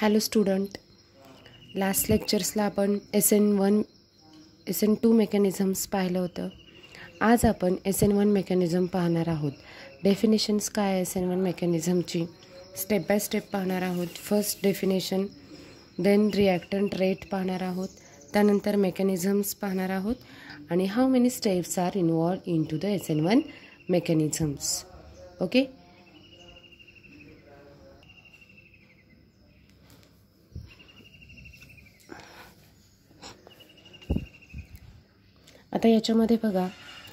Hello student last लेक्चर्सला आपण S N one S N two mechanisms पाहिलं होतं आज आपण एस एन वन मेकॅनिझम पाहणार आहोत डेफिनेशन्स काय एस एन वन मेकॅनिझमची स्टेप बाय स्टेप पाहणार आहोत first definition then reactant rate पाहणार आहोत त्यानंतर मेकॅनिझम्स पाहणार आहोत आणि how many steps are involved into the S N one mechanisms okay आता याच्यामध्ये बघा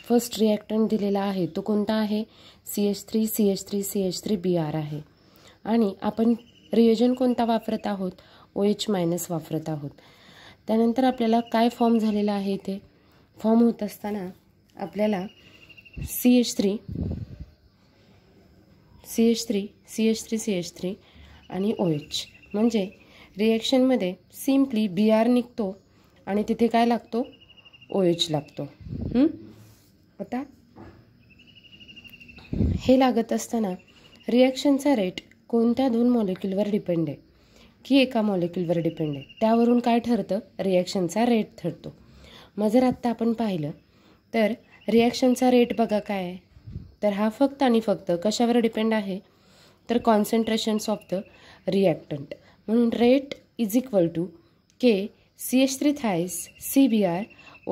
फर्स्ट रिॲक्टंट दिलेला आहे तो कोणता आहे C H three C H three C H three B R आहे आणि आपण रिएजन कोणता वापरत आहोत ओ एच मायनस वापरत आहोत त्यानंतर आपल्याला काय फॉर्म झालेला आहे इथे फॉर्म होत असताना आपल्याला C H three C H three C H three C H three आणि ओ एच म्हणजे रिॲक्शनमध्ये सिम्पली बी आर निघतो आणि तिथे काय लागतो ओ एच लागतो आता हे लागत असताना रिॲक्शनचा रेट कोणत्या दोन मॉलिक्युलवर डिपेंड आहे की एका मॉलिक्यूलवर डिपेंड आहे त्यावरून काय ठरतं रिॲक्शनचा रेट ठरतो मग जर आत्ता आपण पाहिलं तर रिॲक्शनचा रेट बघा काय आहे तर हा फक्त आणि फक्त कशावर डिपेंड आहे तर कॉन्सन्ट्रेशन्स ऑफ द रिॲक्टंट म्हणून rate is equal to K C S three thrice C B R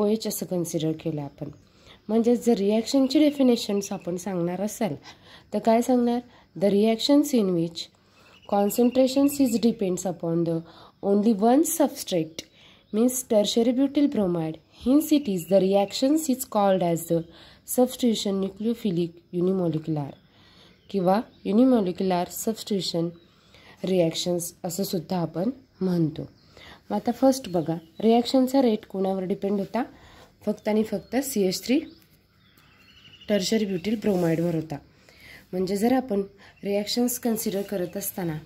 O H असं कन्सिडर केलं आपण म्हणजेच जर रिॲक्शनची डेफिनेशन्स आपण सांगणार असाल तर काय सांगणार the reactions in which concentrations is depends upon the only one substrate means tertiary butyl bromide hence it is the reactions is called as the substitution nucleophilic unimolecular किंवा युनिमॉलिक्युलार सबस्ट्युशन रिॲक्शन्स असं सुद्धा आपण म्हणतो मग आता फर्स्ट बघा रिॲक्शनचा rate कोणावर depend होता फक्त आणि फक्त C H three tertiary butyl ब्रोमाइडवर होता म्हणजे जर आपण रिॲक्शन्स कन्सिडर करत असताना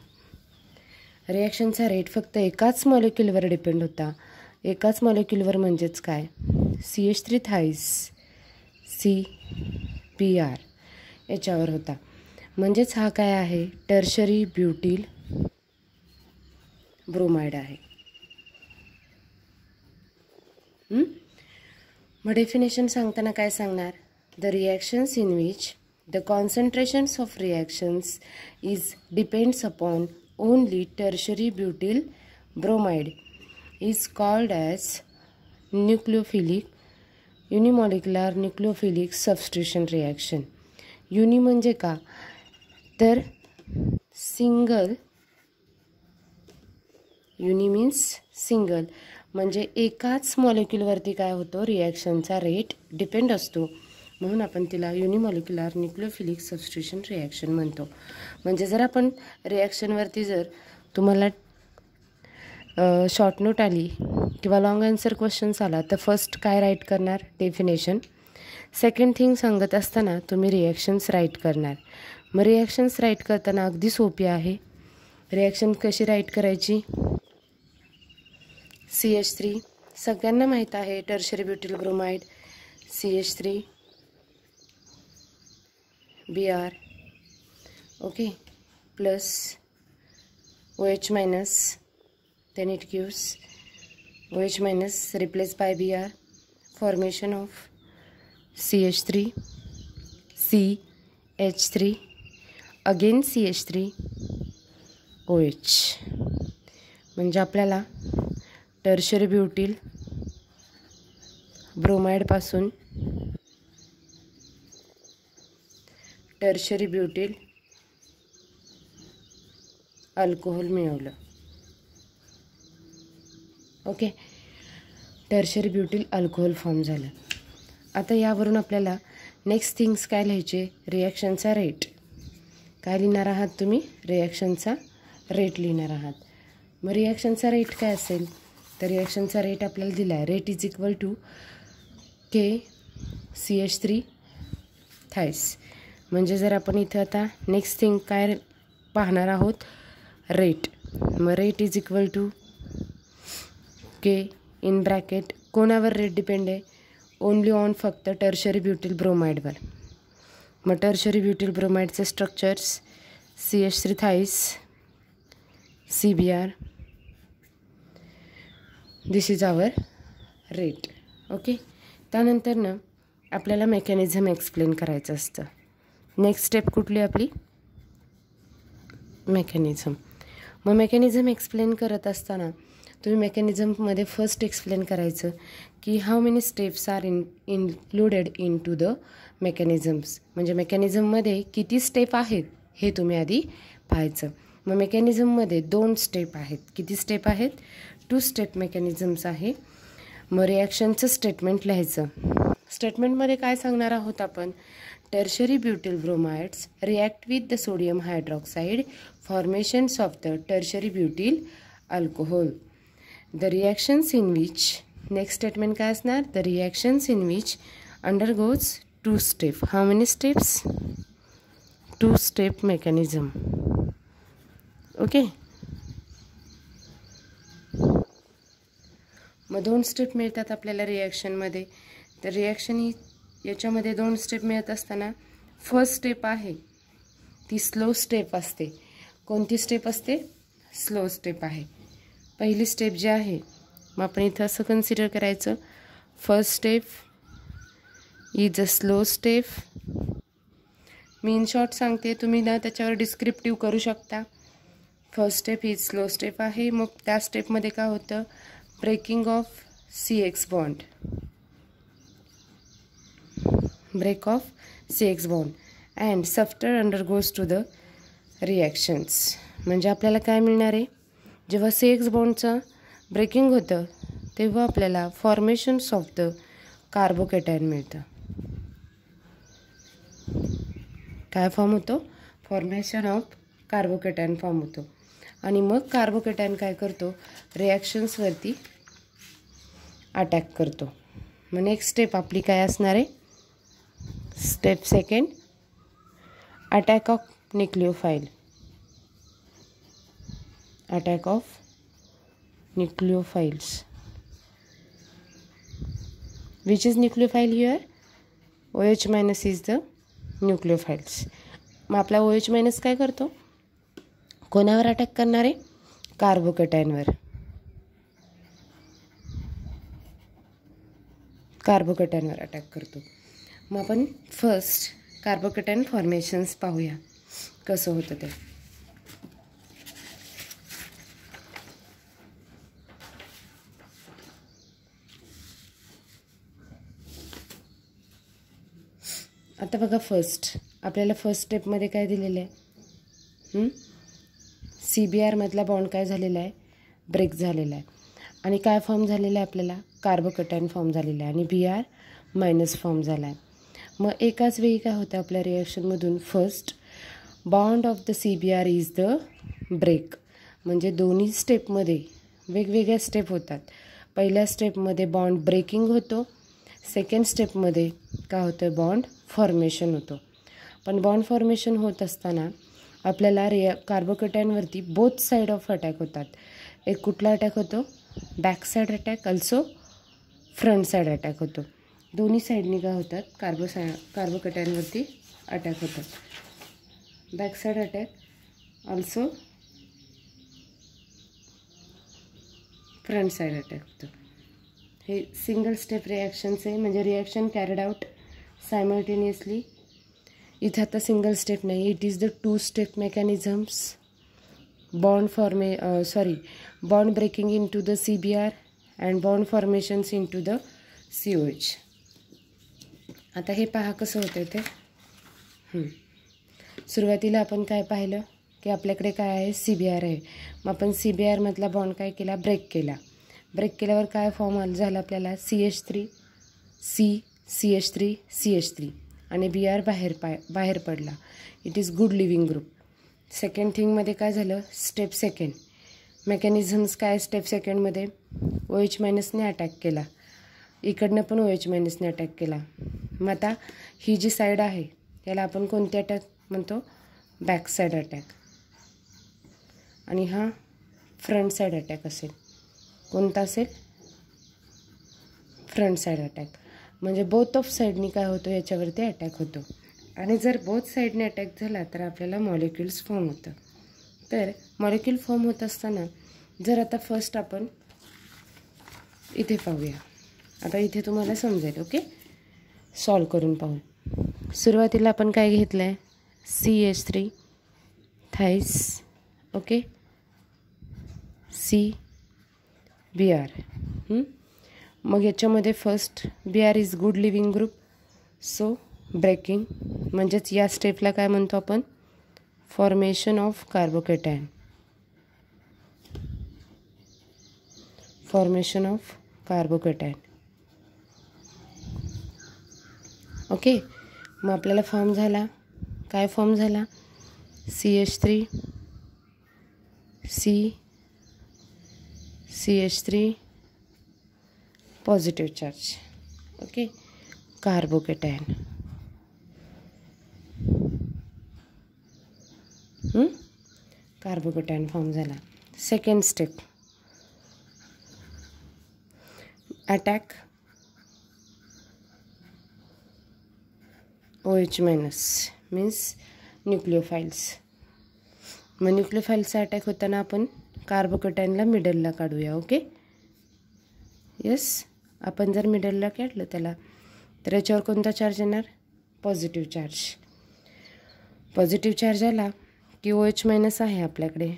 रिॲक्शनचा रेट फक्त एकाच मॉलिक्युलवर डिपेंड होता एकाच मॉलिक्युलवर म्हणजेच काय C H three thrice C P R याच्यावर होता म्हणजेच हा काय आहे टर्शरी ब्युटील ब्रोमाइड आहे मग डेफिनेशन सांगताना काय सांगणार the reactions in which the concentrations of reactions is depends upon only tertiary butyl bromide is called as nucleophilic unimolecular nucleophilic substitution reaction uni म्हणजे का तर सिंगल युनि मीन्स सिंगल म्हणजे एकाच मॉलिक्युलवरती काय होतो रिॲक्शनचा रेट डिपेंड असतो म्हणून आपण तिला युनिमॉलिक्युलर न्यूक्लिओफिलिक सबस्ट्रेशन रिॲक्शन म्हणतो म्हणजे जर आपण रिॲक्शनवरती जर तुम्हाला शॉर्ट नोट आली किंवा लाँग आन्सर क्वेश्चन्स आला तर फर्स्ट काय राईट करणार डेफिनेशन सेकंड थिंग सांगत असताना तुम्ही रिॲक्शन्स राईट करणार मग रिॲक्शन्स राईट करताना अगदी सोपी आहे रिॲक्शन कशी राईट करायची सी एच थ्री सगळ्यांना माहीत आहे tertiary butyl bromide C H three B R okay plus O H minus then it causes O H minus replace by B R formation of C H three C H three again C H three O H म्हणजे आपल्याला tertiary butyl ब्रोमाइडपासून tertiary butyl alcohol मिळवलं okay tertiary butyl alcohol form झालं आता यावरून आपल्याला next things काय लिहायचे रिॲक्शनचा रेट काय लिहिणार आहात तुम्ही रिॲक्शनचा रेट लिहिणार आहात मग रिॲक्शनचा रेट काय असेल तर रिॲक्शनचा रेट आपल्याला दिला आहे rate is equal to K C H three thrice म्हणजे जर आपण इथं आता नेक्स्ट थिंग काय पाहणार आहोत रेट मग rate is equal to K in bracket कोणावर रेट डिपेंड आहे ओनली ऑन फक्त टर्शरी ब्युटील ब्रोमाइडवर मग टर्शरी ब्युटील ब्रोमाइडचे structures C H three thrice C B R this is our rate okay त्यानंतर ना आपल्याला मेकॅनिझम एक्सप्लेन करायचं असतं नेक्स्ट स्टेप कुठली आपली मेकॅनिझम मग मेकॅनिझम एक्सप्लेन करत असताना तुम्ही मेकॅनिझममध्ये फर्स्ट एक्सप्लेन करायचं की how many steps are in included into the mechanisms म्हणजे मेकॅनिझममध्ये किती स्टेप आहेत हे तुम्ही आधी पाहायचं मग मेकॅनिझममध्ये दोन स्टेप आहेत किती स्टेप आहेत टू स्टेप मेकॅनिझम्स आहे मग रिॲक्शनचं स्टेटमेंट लिहायचं स्टेटमेंटमध्ये काय सांगणार आहोत आपण tertiary butyl bromides react with the sodium hydroxide formations of the tertiary butyl alcohol the reactions in which next statement काय असणार the reactions in which goes two step how many steps two step mechanism okay मग दोन step मिळतात आपल्याला रिॲक्शनमध्ये तर reaction ही याच्यामध्ये दोन step मिळत असताना फर्स्ट स्टेप आहे ती स्लो स्टेप असते कोणती स्टेप असते स्लो स्टेप आहे पहिली स्टेप जी आहे मग आपण इथं असं कन्सिडर करायचं first step is a slow step मी इन शॉर्ट सांगते तुम्ही ना त्याच्यावर डिस्क्रिप्टिव्ह करू शकता फर्स्ट स्टेप ही स्लो स्टेप आहे मग त्या स्टेपमध्ये काय होतं breaking of CX bond break of CX bond and सफ्टर गोज टू द रिॲक्शन्स म्हणजे आपल्याला काय मिळणार आहे जेव्हा एक्स बॉन्डचं ब्रेकिंग होतं तेव्हा आपल्याला फॉर्मेशन्स ऑफ द कार्बोकेटायन मिळतं काय फॉर्म होतो फॉर्मेशन ऑफ कार्बोकेटायन फॉर्म होतो आणि मग कार्बोकेटायन काय करतो रिॲक्शन्सवरती अटॅक करतो मग नेक्स्ट स्टेप आपली काय असणार आहे step second attack of nucleophile attack of nucleophiles file is your O minus minus is the files मग आपला ओ एच मायनस काय करतो कोणावर अटॅक करणार आहे कार्बोकटाईनवर कार्बोकटाईनवर अटॅक करतो मग आपण फर्स्ट कार्बोकटाईन फॉर्मेशन्स पाहूया कसं होतं ते आता बघा फर्स्ट आपल्याला फर्स्ट स्टेपमध्ये काय दिलेलं आहे सी बी आरमधला बॉन्ड काय झालेला आहे ब्रेक झालेला आहे आणि काय फॉर्म झालेला आहे आपल्याला कार्बोकटाईन फॉर्म झालेला आहे आणि बी आर मायनस फॉर्म झाला आहे मग एकाच वेळी काय होतं आपल्या रिॲक्शनमधून first bond of the C B R is the break म्हणजे दोन्ही स्टेपमध्ये वेगवेगळ्या स्टेप होतात पहिल्या स्टेपमध्ये बॉन्ड ब्रेकिंग होतो सेकंड स्टेपमध्ये काय होतं बॉन्ड फॉर्मेशन होतो पण बॉन्ड फॉर्मेशन होत असताना आपल्याला रिया कार्बोकॅटाईनवरती बोथ साईड ऑफ अटॅक होतात एक कुठला अटॅक होतो back side attack also front side attack होतो दोन्ही साईड काय होतात कार्बो साय अटॅक होतात back side attack also front side attack होतो हे सिंगल स्टेप रिॲक्शन्स आहे म्हणजे रिॲक्शन कॅरिड आउट सायमल्टेनियसली इथे आता सिंगल स्टेप नाही it is the two step mechanisms bond form sorry bond breaking into the C B R and bond formations into the C O H आता हे पहा कसं होतं ते सुरुवातीला आपण काय पाहिलं की आपल्याकडे काय आहे सी बी आर आहे मग आपण सी बी आरमधला बॉन्ड काय केला ब्रेक केला ब्रेक केल्यावर काय फॉर्म झाला आपल्याला C H three C C H three C H three आणि बी आर बाहेर पाय बाहेर पडला it is good leaving group second थिंगमध्ये काय झालं स्टेप सेकंड मेकॅनिझम्स काय स्टेप सेकंडमध्ये ओ एच मायनसने अटॅक केला इकडनं पण ओ एच मायनसने अटॅक केला मग आता ही जी साईड आहे याला आपण कोणती अटॅक म्हणतो बॅक साईड अटॅक आणि हा फ्रंट साईड अटॅक असेल कोणता असेल फ्रंट साईड अटॅक म्हणजे बोथ ऑफ साईडनी काय होतो याच्यावरती अटॅक होतो आणि जर बोथ साईडने अटॅक झाला तर आपल्याला मॉलिक्युल्स फॉर्म होतं तर मॉलिक्युल फॉर्म होत असताना जर आता फर्स्ट आपण इथे पाहूया आता इथे तुम्हाला समजेल ओके सॉल्व करून पाहू सुरुवातीला आपण काय घेतलं आहे C H three thrice okay C B R मग याच्यामध्ये first B R is good leaving group so breaking म्हणजेच या स्टेपला काय म्हणतो आपण formation of carbocation formation of carbocation okay मग आपल्याला फॉर्म झाला काय फॉर्म झाला C H three C C H three positive charge okay carbocation carbocation form झाला second step attack O H minus means nucleophiles मग न्यूक्लिओफाईल्सचा अटॅक होताना आपण कार्बोकेटाईनला मिडलला काढूया ओके येस आपण जर मिडलला काढलं त्याला तर याच्यावर कोणता चार्ज येणार पॉझिटिव्ह चार्ज पॉझिटिव्ह चार्ज आला की ओ एच मायनस आहे आपल्याकडे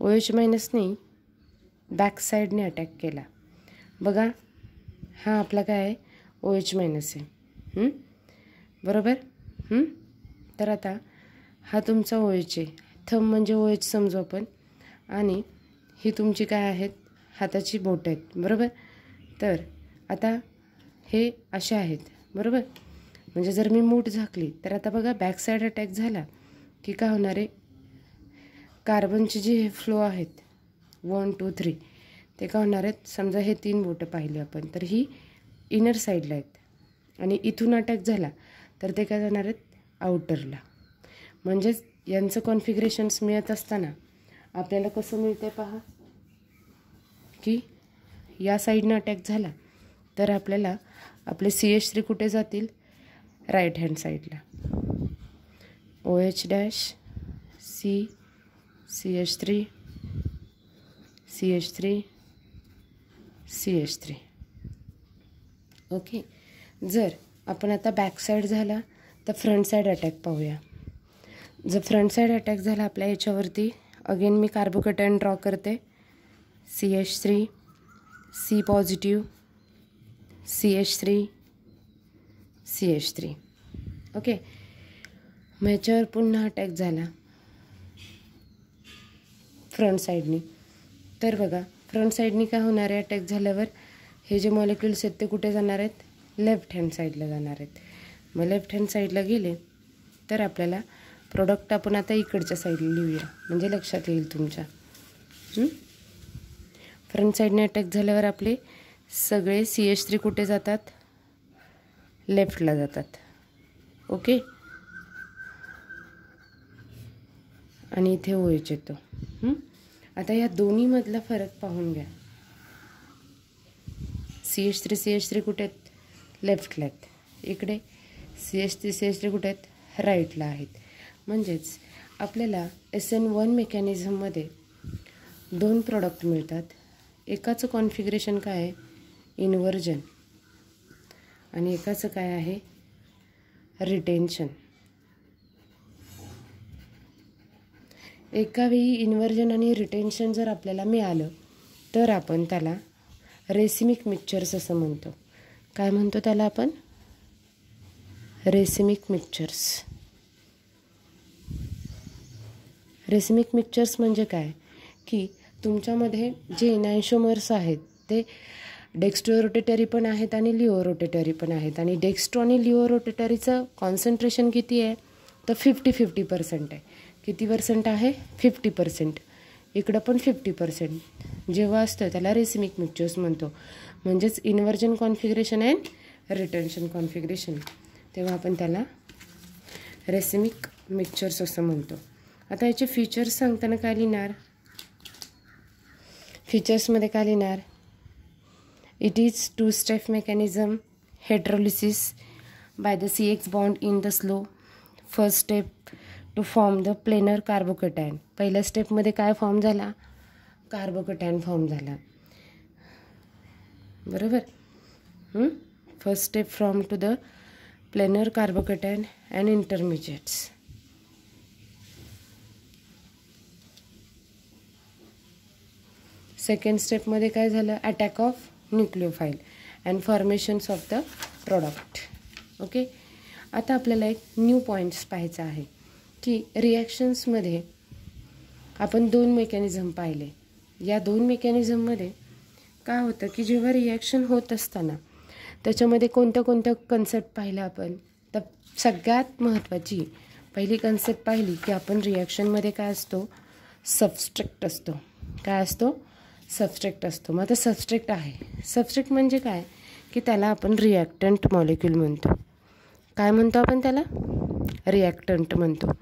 ओ एच मायनसने बॅक साईडने अटॅक केला बघा हा आपला काय आहे ओ एच मायनस आहे बरोबर तर आता हा तुमचा ओ एच आहे थम म्हणजे ओ एच समजू आपण आणि ही तुमची काय आहेत हाताची बोटं आहेत बरोबर तर आता हे असे आहेत बरोबर म्हणजे जर मी मूठ झाकली तर आता बघा बॅकसाईड अटॅक झाला की काय होणार आहे कार्बनचे जे हे फ्लो आहेत वन टू थ्री ते काय होणार आहेत समजा हे तीन बोटं पाहिले आपण तर ही इनर साईडला आहेत आणि इथून अटॅक झाला तर ते काय जाणार आहेत आउटरला म्हणजेच यांचं कॉन्फिगरेशन्स मिळत असताना आपल्याला कसं मिळते पहा की या साईडनं अटॅक झाला तर आपल्याला आपले सी एच थ्री कुठे जातील राईट हँड साईडला O H dash C C H three C H three C H three okay जर आपण आता बॅक साईड झाला तर फ्रंट साईड अटॅक पाहूया जर फ्रंट साईड अटॅक झाला आपल्या याच्यावरती अगेन मी कार्बोकटन ड्रॉ करते C H three C positive C H three C H three okay मग ह्याच्यावर पुन्हा अटॅक झाला फ्रंट साईडनी तर बघा फ्रंट साईडनी काय होणार आहे अटॅक झाल्यावर हे जे मॉलिक्युल्स आहेत ते कुठे जाणार आहेत लेफ्ट हँड साईडला जाणार आहेत मग लेफ्ट हँड साईडला गेले तर आपल्याला प्रोडक्ट आपण आता इकडच्या साईडला लिहूया म्हणजे लक्षात येईल तुमच्या फ्रंट साईडने अटॅक झाल्यावर आपले सगळे सी एच थ्री कुठे जातात लेफ्टला जातात ओके आणि इथे ओएच येतो आता या दोन्हीमधला फरक पाहून घ्या C H three C H three कुठे आहेत लेफ्टला आहेत इकडे C H three C H three कुठे आहेत राईटला आहेत म्हणजेच आपल्याला एस एन वन मेकॅनिझममध्ये दोन प्रॉडक्ट मिळतात एकाचं कॉन्फिगरेशन काय आहे इन्व्हर्जन आणि एकाचं काय आहे रिटेन्शन एकावेळी इन्व्हर्जन आणि रिटेन्शन जर आपल्याला मिळालं तर आपण त्याला रेसिमिक मिक्चर्स असं म्हणतो काय म्हणतो त्याला आपण रेसिमिक मिक्चर्स रेसिमिक मिक्चर्स म्हणजे काय की तुमच्यामध्ये जे इनॅन्शोमर्स आहेत ते डेक्स्ट्रो रोटेटरी पण आहेत आणि लिओ रोटेटरी पण आहेत आणि डेक्स्ट्रो आणि लिओ रोटेटरीचं कॉन्सन्ट्रेशन किती आहे तर फिफ्टी फिफ्टी पर्सेंट आहे किती पर्सेंट आहे फिफ्टी पर्सेंट इकडं पण फिफ्टी पर्सेंट जेव्हा असतं त्याला रेसिमिक मिक्चर्स म्हणतो म्हणजेच inversion configuration and retention configuration तेव्हा आपण त्याला रेसिमिक मिक्चर्स असं म्हणतो आता याचे फीचर्स सांगताना काय लिहिणार फीचर्समध्ये काय लिहिणार it is two step mechanism hydrolysis by the C X bond in the slow first step to form the planar carbocation पहिल्या स्टेपमध्ये काय फॉर्म झाला कार्बोकटॅन फॉर्म झाला बरोबर first step from to the planar carbocation and intermediates second स्टेपमध्ये काय झालं attack of nucleophile and formations of the product okay आता आपल्याला एक न्यू पॉईंट्स पाहायचा आहे की रिॲक्शन्समध्ये आपण दोन मेकॅनिझम पाहिले या दोन मेकॅनिझममध्ये काय होतं की जेव्हा रिॲक्शन होत असताना त्याच्यामध्ये कोणत्या कोणत्या कन्सेप्ट पाहिलं आपण तर सगळ्यात महत्त्वाची पहिली कन्सेप्ट पाहिली की आपण रिॲक्शनमध्ये काय असतो सबस्ट्रिक्ट असतो काय असतो सबस्ट्रेक्ट असतो मग आता सबस्ट्रेक्ट आहे सबस्ट्रेक्ट म्हणजे काय की त्याला आपण रिॲक्टंट मॉलिक्यूल म्हणतो काय म्हणतो आपण त्याला रिॲक्टंट म्हणतो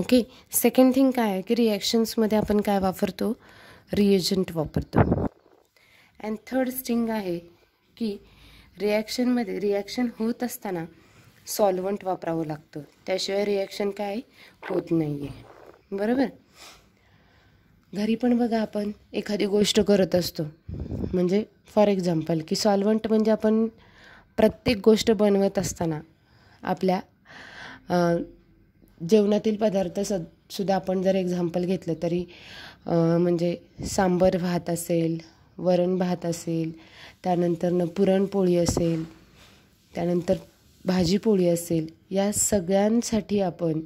ओके सेकंड थिंग काय आहे की रिॲक्शन्समध्ये आपण काय वापरतो रिएजंट वापरतो अँड थर्ड स्टिंग आहे की रिॲक्शनमध्ये रिॲक्शन होत असताना सॉल्वंट वापरावं लागतं त्याशिवाय रिॲक्शन काय होत नाही आहे बरोबर घरी पण बघा आपण एखादी गोष्ट करत असतो म्हणजे फॉर एक्झाम्पल की सॉल्वंट म्हणजे आपण प्रत्येक गोष्ट बनवत असताना आपल्या जेवणातील पदार्थ स सुद्धा आपण जर एक्झाम्पल घेतलं तरी म्हणजे सांबर भात असेल वरण भात असेल त्यानंतरनं पुरणपोळी असेल त्यानंतर भाजीपोळी असेल या सगळ्यांसाठी आपण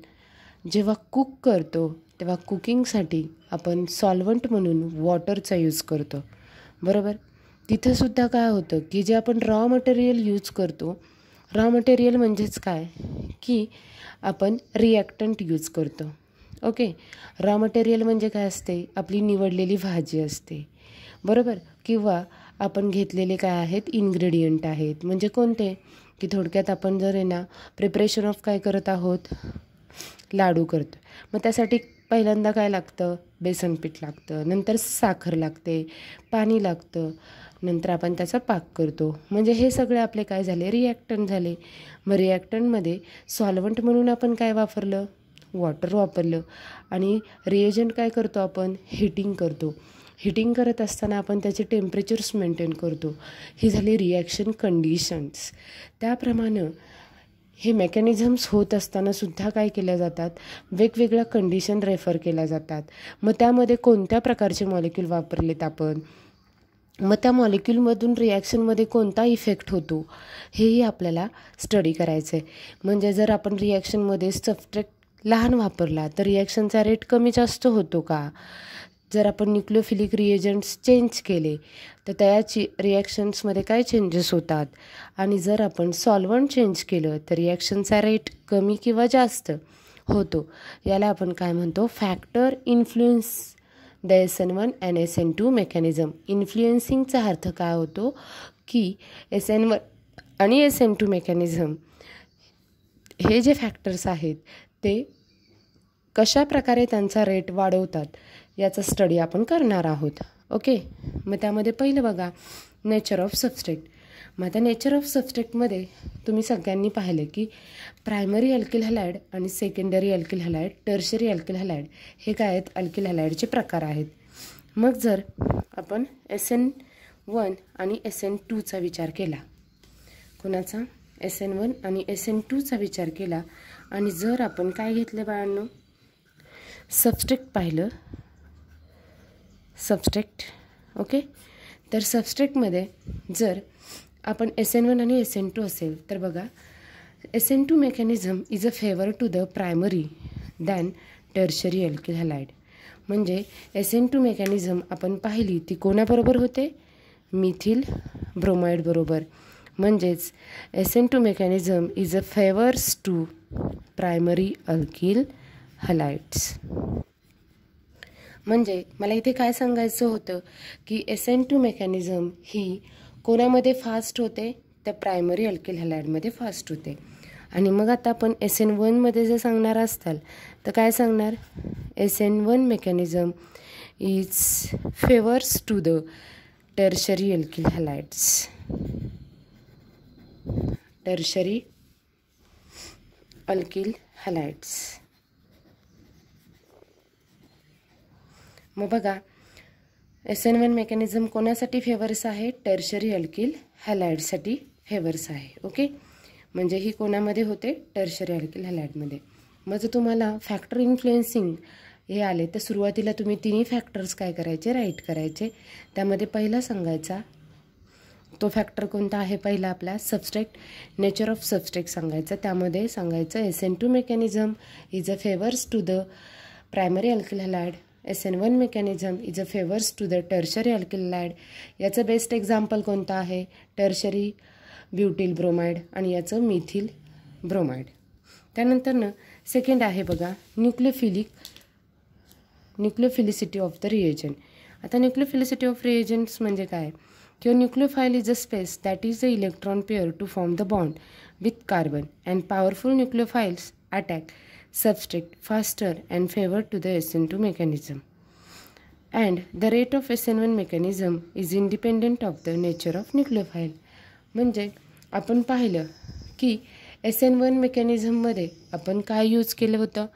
जेव्हा कुक करतो तेव्हा कुकिंगसाठी आपण सॉल्वंट म्हणून वॉटरचा यूज करतो बरोबर तिथंसुद्धा काय होतं की जे आपण रॉ मटेरियल यूज करतो रॉ मटेरियल म्हणजेच काय की आपण रिॲक्टंट यूज करतो ओके रॉ मटेरियल म्हणजे काय असते आपली निवडलेली भाजी असते बरोबर किंवा आपण घेतलेले काय आहेत इन्ग्रेडियंट आहेत म्हणजे कोणते की थोडक्यात आपण जर आहे ना प्रिपरेशन ऑफ काय करत आहोत लाडू करतो मग त्यासाठी पहिल्यांदा काय लागतं बेसन पीठ लागतं नंतर साखर लागते पाणी लागतं नंतर आपण त्याचा पाक करतो म्हणजे हे सगळे आपले काय झाले रिॲक्टन झाले मग रिॲक्टनमध्ये सॉल्वंट म्हणून आपण काय वापरलं वॉटर वापरलं आणि रिएजंट काय करतो आपण हिटिंग करतो हिटिंग करत असताना आपण त्याचे टेम्परेचर्स मेंटेन करतो ही झाली रिॲक्शन कंडिशन्स त्याप्रमाणे हे मेकॅनिझम्स होत असतानासुद्धा काय केल्या जातात वेगवेगळ्या कंडिशन रेफर केल्या जातात मग त्यामध्ये कोणत्या प्रकारचे मॉलिक्यूल वापरलेत आपण मग त्या मॉलिक्यूलमधून रिॲक्शनमध्ये कोणता इफेक्ट होतो हेही आपल्याला स्टडी करायचं आहे म्हणजे जर आपण रिॲक्शनमध्ये सबट्रॅक्ट लहान वापरला तर रिॲक्शनचा रेट कमी जास्त होतो का जर आपण न्यूक्लिओफिलिक रिएजंट्स चेंज केले तर त्याची रिॲक्शन्समध्ये काय चेंजेस होतात आणि जर आपण सॉल्वंट चेंज केलं तर रिॲक्शनचा रेट कमी किंवा जास्त होतो याला आपण काय म्हणतो factor influence the S N one and S N two mechanism इन्फ्लुएन्सिंगचा अर्थ काय होतो की एस एन वन आणि एस एन टू मेकॅनिझम हे जे फॅक्टर्स आहेत ते कशा प्रकारे त्यांचा रेट वाढवतात याचा स्टडी आपण करणार आहोत ओके मग त्यामध्ये पहिलं बघा नेचर ऑफ सबस्ट्रेट मग आता नेचर ऑफ सबस्ट्रेटमध्ये तुम्ही सगळ्यांनी पाहिलं की प्रायमरी अल्किल हलायड आणि secondary alkyl halide tertiary alkyl halide हे काय आहेत अल्किल हलायडचे प्रकार आहेत मग जर आपण एस एन वन आणि एस एन टूचा विचार केला कोणाचा एस एन वन आणि एस एन टूचा विचार केला आणि जर आपण काय घेतलं बाळांनो सबस्ट्रेक्ट पाहिलं सबस्ट्रेक्ट ओके तर सबस्ट्रेक्टमध्ये जर आपण एस एन वन आणि एस एन टू असेल तर बघा S N two mechanism is a favour to the primary than tertiary alkyl halide म्हणजे एस एन टू मेकॅनिझम आपण पाहिली ती कोणाबरोबर होते मिथिल ब्रोमाइडबरोबर म्हणजेच S N two mechanism is a favours to primary alkyl halides म्हणजे मला इथे काय सांगायचं होतं की एस एन टू मेकॅनिझम ही कोणामध्ये फास्ट होते तर प्रायमरी अल्किल हॅलाईडमध्ये फास्ट होते आणि मग आता आपण एस एन वनमध्ये जर सांगणार असाल तर काय सांगणार S N one mechanism is favours to the tertiary alkyl halides tertiary alkyl halides मग बघा एस एन वन मेकॅनिझम कोणासाठी फेवर्स आहे टर्शरी अल्किल हॅलायडसाठी फेवर्स आहे ओके म्हणजे ही कोणामध्ये होते टर्शरी अल्किल हॅलायडमध्ये मग जर तुम्हाला फॅक्टर इन्फ्लुएन्सिंग हे आले तर सुरुवातीला तुम्ही तिन्ही फॅक्टर्स काय करायचे राईट करायचे त्यामध्ये पहिला सांगायचा तो फॅक्टर कोणता आहे पहिला आपला सबस्ट्रेक्ट नेचर ऑफ सबस्ट्रॅक्ट सांगायचं त्यामध्ये सांगायचं S N two mechanism is a favours to the primary alkyl halide S N one mechanism is a favours to the tertiary alkyl halide याचं बेस्ट एक्झाम्पल कोणतं आहे टर्शरी ब्युटिल ब्रोमाइड आणि याचं methyl bromide त्यानंतरनं second आहे बघा nucleophilic nucleophilicity of the reagent आता nucleophilicity of reagents म्हणजे काय किंवा nucleophile is a space that is the electron pair to form the bond with carbon and powerful nucleophiles attack substrate faster and favor to the SN2 mechanism. And the rate of SN1 mechanism is independent of the nature of nucleophile म्हणजे आपण पाहिलं की S N one मेकॅनिझममध्ये आपण काय use केलं होतं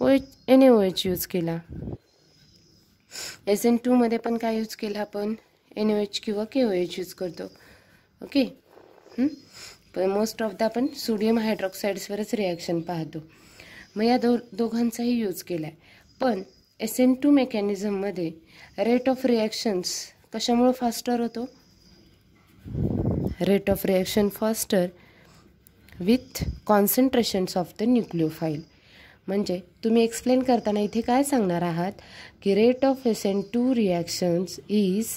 O H N A O H use केला S N टूमध्ये पण काय यूज केला आपण एन ओ एच किंवा के ओ एच यूज करतो ओके पण मोस्ट ऑफ द आपण सोडियम हायड्रॉक्साईड्सवरच रिॲक्शन पाहतो मग या दो दोघांचाही यूज केला आहे पण एस एन टू मेकॅनिझममध्ये रेट ऑफ रिॲक्शन्स कशामुळं फास्टर होतो rate of reaction faster with concentrations of the nucleophile म्हणजे तुम्ही एक्सप्लेन करताना इथे काय सांगणार आहात की rate of S N two reactions is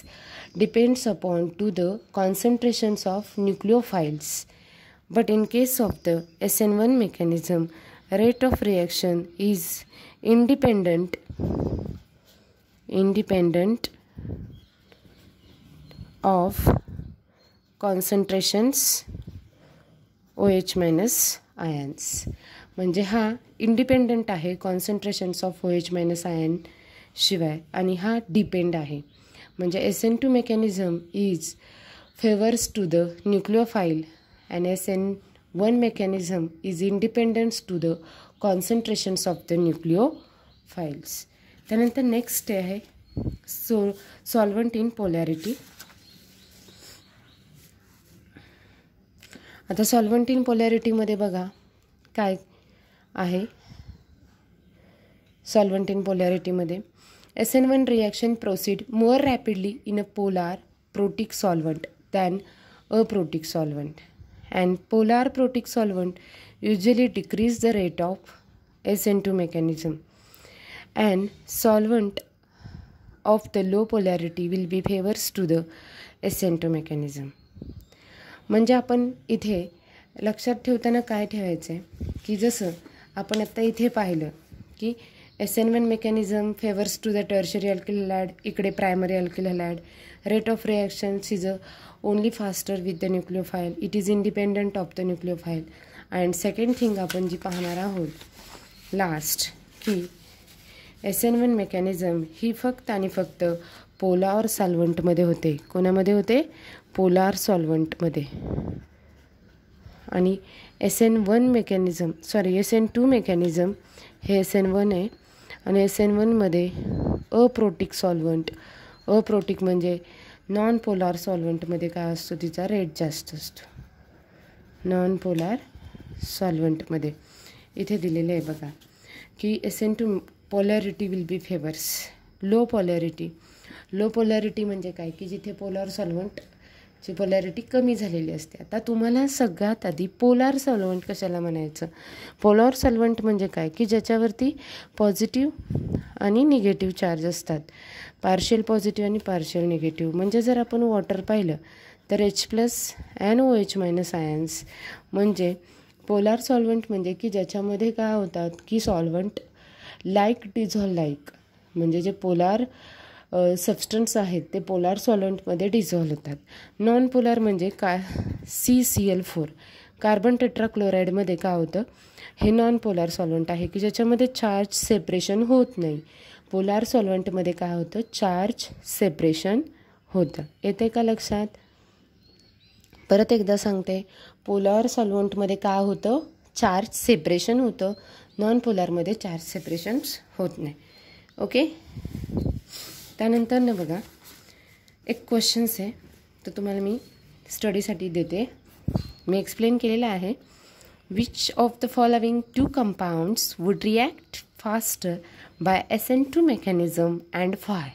depends upon to the concentrations of nucleophiles but in case of the S N one mechanism rate of reaction is independent independent of concentrations O H minus ions म्हणजे हा independent आहे concentrations of O H minus ion शिवाय आणि हा depend आहे म्हणजे S N two mechanism is favours to the nucleophile and S N one mechanism is is to the the of the nucleophiles त्यानंतर next आहे so solvent in polarity आता solvent in पोलॅरिटीमध्ये बघा काय आहे solvent in पोलॅरिटीमध्ये S N one reaction proceed more rapidly in a polar protic solvent than a protic solvent and polar protic solvent usually decrease the rate of SN2 mechanism and solvent of the low polarity will be favors to the SN2 mechanism म्हणजे आपण इथे लक्षात ठेवताना काय ठेवायचं आहे की जसं आपण आत्ता इथे पाहिलं की S N one mechanism favours to the tertiary alkyl halide इकडे primary alkyl halide rate of reaction is a only faster with the nucleophile. It is independent of the nucleophile and second thing आपण जी पाहणार आहोत last की S N one mechanism ही फक्त आणि फक्त पोलार सॉल्वंटमध्ये होते कोणामध्ये होते पोलार सॉल्वंटमध्ये आणि S N one mechanism sorry S N two mechanism हे एस एन वन आहे आणि एस एन वनमध्ये अप्रोटिक सॉल्वंट अप्रोटिक म्हणजे नॉन पोलार सॉल्वंटमध्ये काय असतो तिचा रेट जास्त असतो नॉन पोलार सॉल्वंटमध्ये इथे दिलेलं आहे बघा की S N two polarity will be favours low polarity low polarity म्हणजे काय की जिथे पोलार सॉल्वंट ची पोलॅरिटी कमी झालेली असते आता तुम्हाला सगळ्यात आधी पोलार सॉल्वंट कशाला म्हणायचं पोलार सॉल्वंट म्हणजे काय की ज्याच्यावरती पॉझिटिव्ह आणि निगेटिव्ह चार्ज असतात पार्शियल पॉझिटिव्ह आणि पार्शियल निगेटिव्ह म्हणजे जर आपण वॉटर पाहिलं तर H plus and O H minus ions म्हणजे पोलार सॉल्वंट म्हणजे की ज्याच्यामध्ये काय होतात की सॉल्वंट लाईक डिझॉल लाईक म्हणजे जे पोलार सबस्टन्स आहेत ते पोलार सॉलंटमध्ये डिझॉल्व होतात नॉन पोलार म्हणजे का C C L four carbon टेट्राक्लोराईडमध्ये काय होतं हे नॉन पोलार सॉलंट आहे की ज्याच्यामध्ये चार्ज सेपरेशन होत नाही पोलार सॉल्वंटमध्ये काय होतं चार्ज सेपरेशन होतं येते का लक्षात परत एकदा सांगते पोलार सॉलवंटमध्ये काय होतं चार्ज सेपरेशन होतं नॉन पोलारमध्ये चार्ज सेपरेशन्स होत नाही ओके त्यानंतर ना बघा एक क्वेश्चन्स है तो तुम्हारा मी स्टडीसाठी देते मी एक्सप्लेन के आहे which of the following two compounds would react faster by S N two mechanism and फाय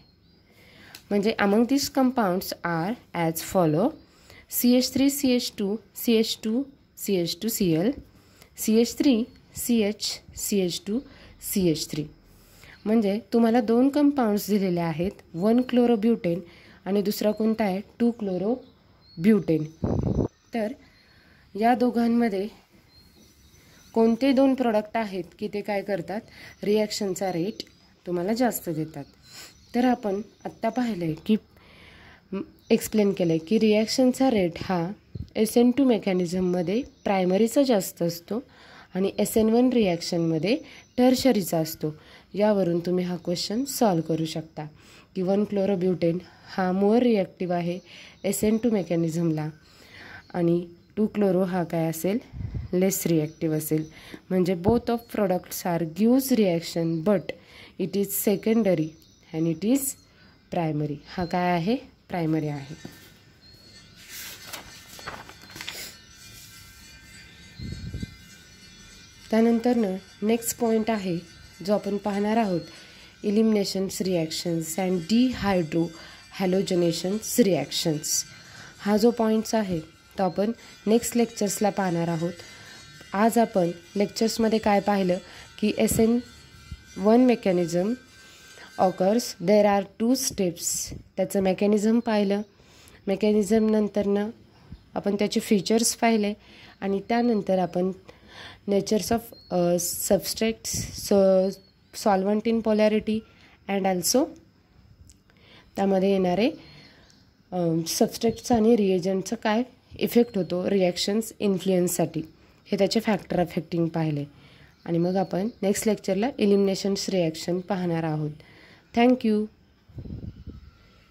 मजे among this compounds are as follow C H three C H two C H two C H two C L C H three C H C H two C H three म्हणजे तुम्हाला दोन compounds दिलेले आहेत one क्लोरोब्युटेन आणि दुसरा कोणता आहे to क्लोरोब्युटेन तर या दोघांमध्ये कोणते दोन प्रोडक्ट आहेत की ते काय करतात रिॲक्शनचा रेट तुम्हाला जास्त देतात तर आपण आत्ता पाहिलं आहे की एक्सप्लेन केलं आहे की रिॲक्शनचा रेट हा एस एन टू मेकॅनिझममध्ये प्रायमरीचा जास्त असतो आणि एस एन वन रिॲक्शनमध्ये टर्शरीचा असतो यावरून तुम्ही हा क्वेश्चन सॉल्व करू शकता की वन क्लोरोब्युटेन हा मोर रिॲक्टिव्ह आहे एस एन टू मेकॅनिझमला आणि टू क्लोरो हा काय असेल लेस रिॲक्टिव्ह असेल म्हणजे both of products are gives reaction but it is secondary and it is primary हा काय आहे प्रायमरी आहे त्यानंतरनं नेक्स्ट पॉईंट आहे जो आपण पाहणार आहोत eliminations reactions and dehydrohalogenations reactions हा जो पॉईंट्स आहे तो आपण नेक्स्ट लेक्चर्सला पाहणार आहोत आज आपण लेक्चर्समध्ये काय पाहिलं की S N one mechanism occurs there are two steps त्याचं मेकॅनिझम पाहिलं मेकॅनिझमनंतरनं आपण त्याचे फीचर्स पाहिले आणि त्यानंतर आपण natures of uh, substrates so solvent in and also त्यामध्ये येणारे सबस्ट्रेक्टचा um, आणि रिएजंटचा काय इफेक्ट होतो रिॲक्शन्स इन्फ्लुएन्ससाठी हे त्याचे फॅक्टर अफेक्टिंग पाहिले आणि मग आपण नेक्स्ट लेक्चरला इलिमिनेशन्स रिॲक्शन पाहणार आहोत थँक्यू